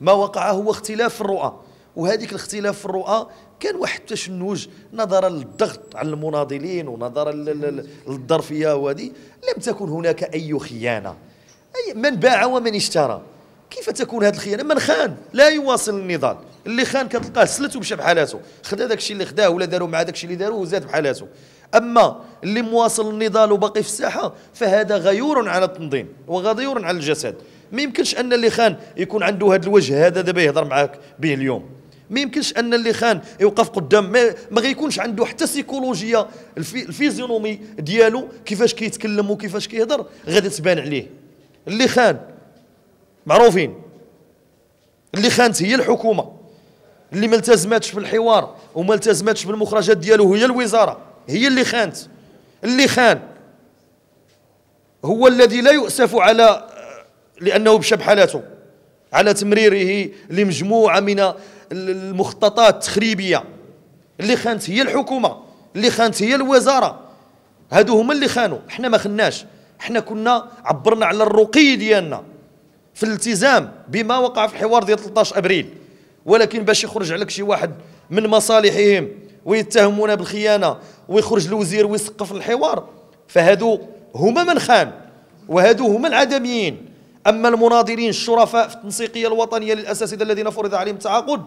ما وقع هو اختلاف في الرؤى وهذيك الاختلاف في الرؤى كان واحد التشنج نظرا للضغط على المناضلين ونظرا للظرفيه وهذه لم تكن هناك اي خيانه أي من باع ومن اشترى كيف تكون هذه الخيانه من خان لا يواصل النضال اللي خان كتلقاه سلت ومشى بحالاته خدا داك الشيء اللي خداه ولا داروا مع داك الشيء اللي داروه وزاد بحالاته أما اللي مواصل النضال وباقي في الساحة فهذا غيور على التنظيم وغيور على الجسد ما يمكنش أن اللي خان يكون عنده هذا الوجه هذا دابا يهضر معاك به اليوم ما يمكنش ان اللي خان يوقف قدام ما, ما غيكونش عنده حتى سيكولوجيا الفي الفيزيونومي ديالو كيفاش كيتكلم وكيفاش كيهضر غادي تبان عليه اللي خان معروفين اللي خانت هي الحكومه اللي ما التزماتش بالحوار وما التزماتش بالمخرجات ديالو هي الوزاره هي اللي خانت اللي خان هو الذي لا يؤسف على لأنه مشى بحالاته على تمريره لمجموعة من المخططات التخريبية اللي خانت هي الحكومة اللي خانت هي الوزارة هادو هما اللي خانوا احنا ما خناش احنا كنا عبرنا على الرقي ديالنا في الالتزام بما وقع في الحوار ديال 13 ابريل ولكن باش يخرج عليك شي واحد من مصالحهم ويتهمونا بالخيانه ويخرج الوزير ويسقف الحوار فهادو هما من خان وهادو هما العدميين اما المناضلين الشرفاء في التنسيقيه الوطنيه للاساتذه الذين فرض عليهم التعاقد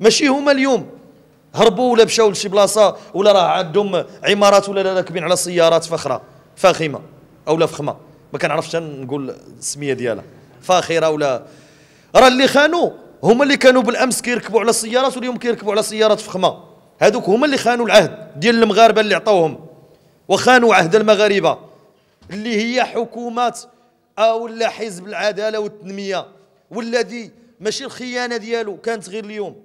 ماشي هما اليوم هربوا ولا مشاو لشي بلاصه ولا راه عندهم عمارات ولا راكبين على سيارات فخره فاخمه او لا فخمه ما كنعرفش نقول السميه ديالها فاخره ولا راه اللي خانوا هما اللي كانوا بالامس كيركبوا على السيارات واليوم كيركبوا على سيارات فخمه هذوك هما اللي خانوا العهد ديال المغاربه اللي عطاوهم وخانوا عهد المغاربه اللي هي حكومات او لا حزب العداله والتنميه والذي ماشي الخيانه ديالو كانت غير اليوم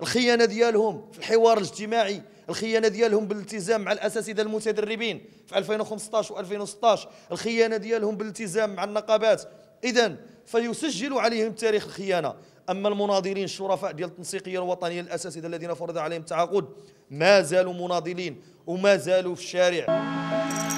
الخيانه ديالهم في الحوار الاجتماعي الخيانه ديالهم بالالتزام مع الاساتذه المتدربين في 2015 و2016 الخيانه ديالهم بالالتزام مع النقابات اذا فيسجل عليهم تاريخ الخيانه أما المناضلين الشرفاء ديال التنسيقية الوطنية الأساسية الذين فرض عليهم التعاقد ما زالوا مناضلين وما زالوا في الشارع